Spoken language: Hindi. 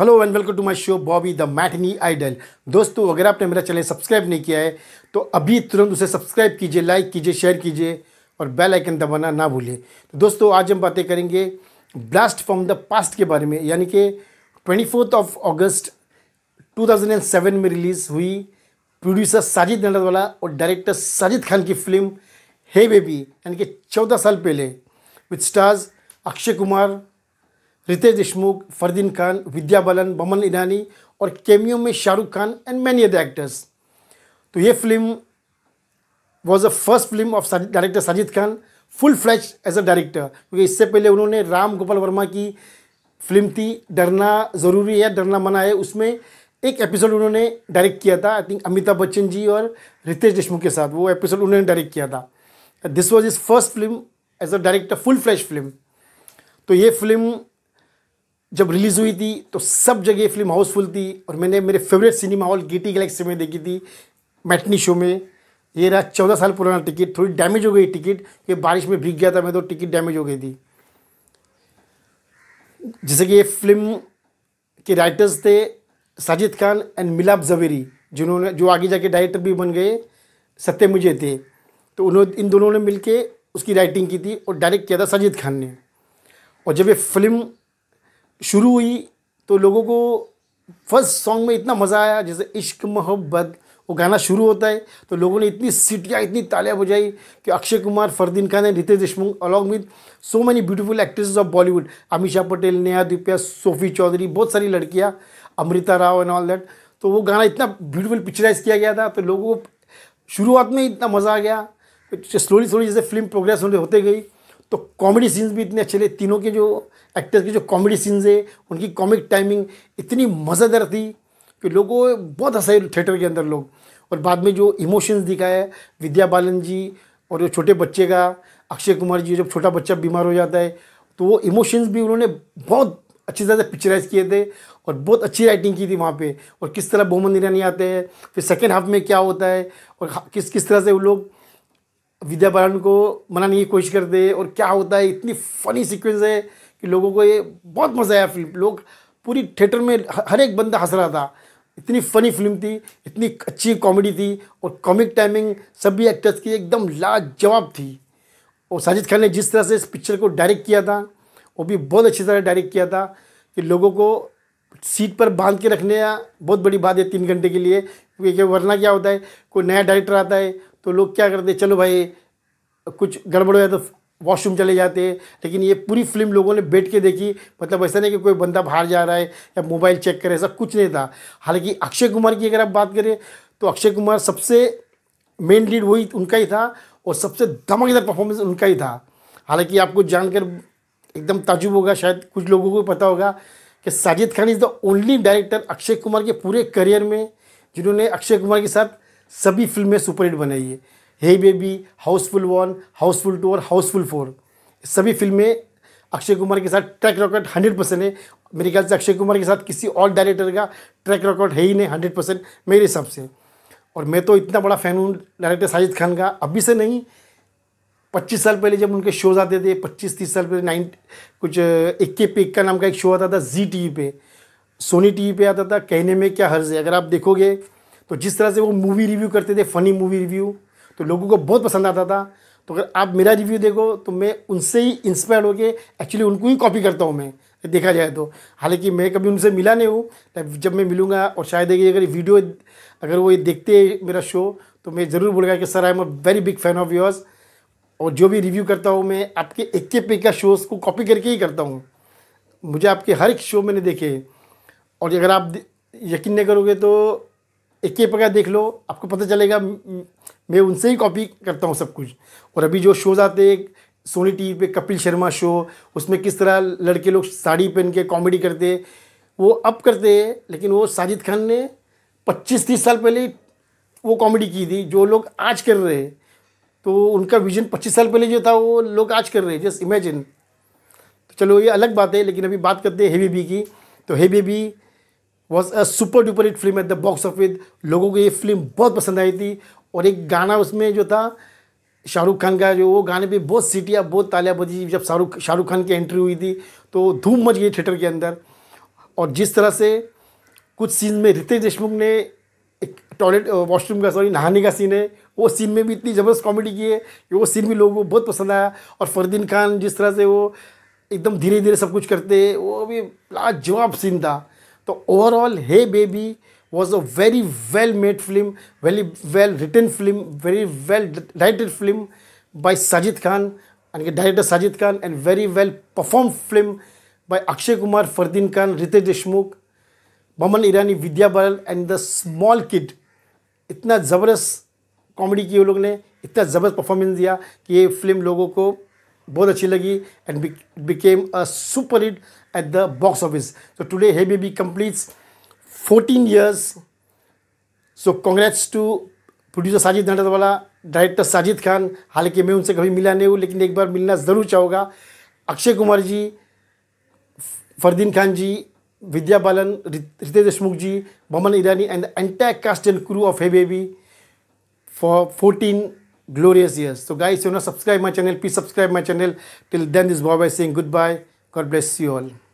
Hello and welcome to my show Bobby the matinee idol दोस्तों अगर आपने मेरा चैनल सब्सक्राइब नहीं किया है तो अभी तुरंत उसे सब्सक्राइब कीजिए लाइक कीजिए शेयर कीजिए और बेल आइकन दबाना ना भूलिए तो दोस्तों आज हम बातें करेंगे ब्लास्ट फ्रॉम द पास्ट के बारे में यानी कि ट्वेंटी ऑफ ऑगस्ट टू में रिलीज़ हुई प्रोड्यूसर साजिद नडरवाला और डायरेक्टर साजिद खान की फिल्म हे बेबी यानी कि चौदह साल पहले विथ स्टार्स अक्षय कुमार रितेश देशमुख फरदीन खान विद्या बलन बमन ईरानी और केमियो में Shahrukh Khan and many other actors तो ये film was a first film of director Sajid Khan full flash as a director क्योंकि इससे पहले उन्होंने राम गोपाल वर्मा की फिल्म थी डरना ज़रूरी है डरना मना है उसमें एक एपिसोड उन्होंने डायरेक्ट किया था आई थिंक अमिताभ बच्चन जी और रितेश देशमुख के साथ वो एपिसोड उन्होंने डायरेक्ट किया था this was is first film as a director full flash film तो ये फिल्म जब रिलीज़ हुई थी तो सब जगह फिल्म हाउसफुल थी और मैंने मेरे favourite cinema hall Gaiety Galaxy में देखी थी मैटनी शो में ये रहा चौदह साल पुराना टिकट थोड़ी डैमेज हो गई टिकट ये बारिश में भीग गया था मैं तो टिकट डैमेज हो गई थी जैसे कि ये फिल्म के राइटर्स थे साजिद खान एंड मिलाप जवेरी जिन्होंने जो आगे जाके डायरेक्टर भी बन गए सत्य मुझे थे तो उन्होंने इन दोनों ने मिलके उसकी राइटिंग की थी और डायरेक्ट किया था साजिद खान ने और जब ये फिल्म शुरू हुई तो लोगों को फर्स्ट सॉन्ग में इतना मज़ा आया जैसे इश्क मोहब्बत वो गाना शुरू होता है तो लोगों ने इतनी सीटियाँ इतनी तालियाँ बजाई कि Akshay Kumar Fardeen Khan and Riteish Deshmukh along with so many beautiful actresses of Bollywood Ameesha Patel Neha Dhupia Sophie Choudhary बहुत सारी लड़कियाँ Amrita Rao and all that तो वो गाना इतना ब्यूटीफुल पिक्चराइज किया गया था तो लोगों को शुरुआत में इतना मज़ा आ गया स्लोली तो स्लोली जैसे फिल्म प्रोग्रेस होते गई तो कॉमेडी सीन्स भी इतने अच्छे थे तीनों के जो एक्टर्स के जो कॉमेडी सीन्स है उनकी कॉमिक टाइमिंग इतनी मज़ेदार थी कि लोगों बहुत हंसाए थिएटर के अंदर लोग और बाद में जो इमोशंस दिखाया विद्या बालन जी और जो छोटे बच्चे का अक्षय कुमार जी जब छोटा बच्चा बीमार हो जाता है तो वो इमोशंस भी उन्होंने बहुत अच्छी तरह से पिक्चराइज किए थे और बहुत अच्छी राइटिंग की थी वहाँ पे और किस तरह बोमन ईरानी आते हैं फिर सेकेंड हाफ में क्या होता है और किस किस तरह से वो लोग विद्या बालन को मनाने की कोशिश करते हैं और क्या होता है इतनी फनी सीक्वेंस है कि लोगों को ये बहुत मज़ा आया फिल्म लोग पूरी थिएटर में हर एक बंदा हंस रहा था इतनी फ़नी फिल्म थी इतनी अच्छी कॉमेडी थी और कॉमिक टाइमिंग सभी एक्टर्स की एकदम लाजवाब थी और साजिद खान ने जिस तरह से इस पिक्चर को डायरेक्ट किया था वो भी बहुत अच्छी तरह डायरेक्ट किया था कि लोगों को सीट पर बांध के रखने या बहुत बड़ी बात है तीन घंटे के लिए क्योंकि वरना क्या होता है कोई नया डायरेक्टर आता है तो लोग क्या करते चलो भाई कुछ गड़बड़ हो जाए तो वॉशरूम चले जाते हैं लेकिन ये पूरी फिल्म लोगों ने बैठ के देखी मतलब ऐसा नहीं कि कोई बंदा बाहर जा रहा है या मोबाइल चेक करे ऐसा कुछ नहीं था हालांकि अक्षय कुमार की अगर आप बात करें तो अक्षय कुमार सबसे मेन लीड वही उनका ही था और सबसे धमाकेदार परफॉर्मेंस उनका ही था हालांकि आपको जानकर एकदम ताजुब होगा शायद कुछ लोगों को पता होगा कि Sajid Khan is the only director Akshay Kumar के पूरे करियर में जिन्होंने अक्षय कुमार के साथ सभी फिल्में सुपरहिट बनाई है Hey Baby Housefull one Housefull two और हाउसफुल फोर सभी फिल्में अक्षय कुमार के साथ ट्रैक रिकॉर्ड हंड्रेड परसेंट है मेरे ख्याल से अक्षय कुमार के साथ किसी और डायरेक्टर का ट्रैक रिकॉर्ड है ही नहीं हंड्रेड परसेंट मेरे हिसाब से और मैं तो इतना बड़ा फ़ैन हूँ डायरेक्टर साजिद खान का अभी से नहीं पच्चीस साल पहले जब उनके शोज़ आते थे पच्चीस तीस साल पहले नाइन कुछ इक्के पे इक्का नाम का एक शो आता था जी टी वी पे सोनी टी वी पे आता था कहने में क्या हर्ज है अगर आप देखोगे तो जिस तरह से वो मूवी रिव्यू करते थे फ़नी मूवी रिव्यू तो लोगों को बहुत पसंद आता था तो अगर आप मेरा रिव्यू देखो तो मैं उनसे ही इंस्पायर होकर एक्चुअली उनको ही कॉपी करता हूँ मैं देखा जाए तो हालांकि मैं कभी उनसे मिला नहीं हूँ जब मैं मिलूँगा और शायद ये अगर वीडियो अगर वो ये देखते हैं मेरा शो तो मैं ज़रूर बोलूँगा कि sir I am a very big fan of yours और जो भी रिव्यू करता हूँ मैं आपके एक के पे का शोज़ को कॉपी करके ही करता हूँ मुझे आपके हर एक शो मैंने देखे और अगर आप यकीन नहीं करोगे तो एक ही पका देख लो आपको पता चलेगा मैं उनसे ही कॉपी करता हूँ सब कुछ और अभी जो शोज़ आते हैं सोनी टी पर कपिल शर्मा शो उसमें किस तरह लड़के लोग साड़ी पहन के कॉमेडी करते वो अब करते हैं लेकिन वो साजिद खान ने 25-30 साल पहले वो कॉमेडी की थी जो लोग आज कर रहे हैं तो उनका विजन 25 साल पहले जो था वो लोग आज कर रहे हैं जस्ट इमेजिन तो चलो ये अलग बात है लेकिन अभी बात करते हैं हे बेबी की तो Hey Baby was a super duper hit film at the box office लोगों को ये फिल्म बहुत पसंद आई थी और एक गाना उसमें जो था शाहरुख खान का जो वो गाने पे बहुत सीटियाँ बहुत तालियाँ बजी जब शाहरुख शाहरुख खान की एंट्री हुई थी तो धूम मच गई थिएटर के अंदर और जिस तरह से कुछ सीन में रितेश देशमुख ने एक टॉयलेट वॉशरूम का सॉरी नहाने का सीन है वो सीन में भी इतनी ज़बरदस्त कॉमेडी की है कि वो सीन भी लोगों को बहुत पसंद आया और फरदीन खान जिस तरह से वो एकदम धीरे धीरे सब कुछ करते वो भी लाजवाब सीन था तो overall Hey Baby was a very well made film very well written film very well directed film by Sajid Khan and director Sajid Khan and very well perform film by Akshay Kumar Fardeen Khan Riteish Deshmukh Boman Irani Vidya Balan and the small kid इतना ज़बरदस्त कॉमेडी की वो लोग ने इतना ज़बरदस्त परफॉर्मेंस दिया कि ये फिल्म लोगों को बहुत अच्छी लगी and became a super hit at the box office so today Hey Baby completes 14 years so congrats to producer Sajid वाला डायरेक्टर साजिद खान हालांकि मैं उनसे कभी मिला नहीं हूँ लेकिन एक बार मिलना ज़रूर चाहूँगा अक्षय कुमार जी फरदीन खान जी विद्या बालन Ritesh Deshmukh ji Boman Irani and entire cast and crew of Hey Baby for fourteen glorious years. So guys, you know, subscribe my channel. Please subscribe my channel. Till then, this Bob saying goodbye. God bless you all.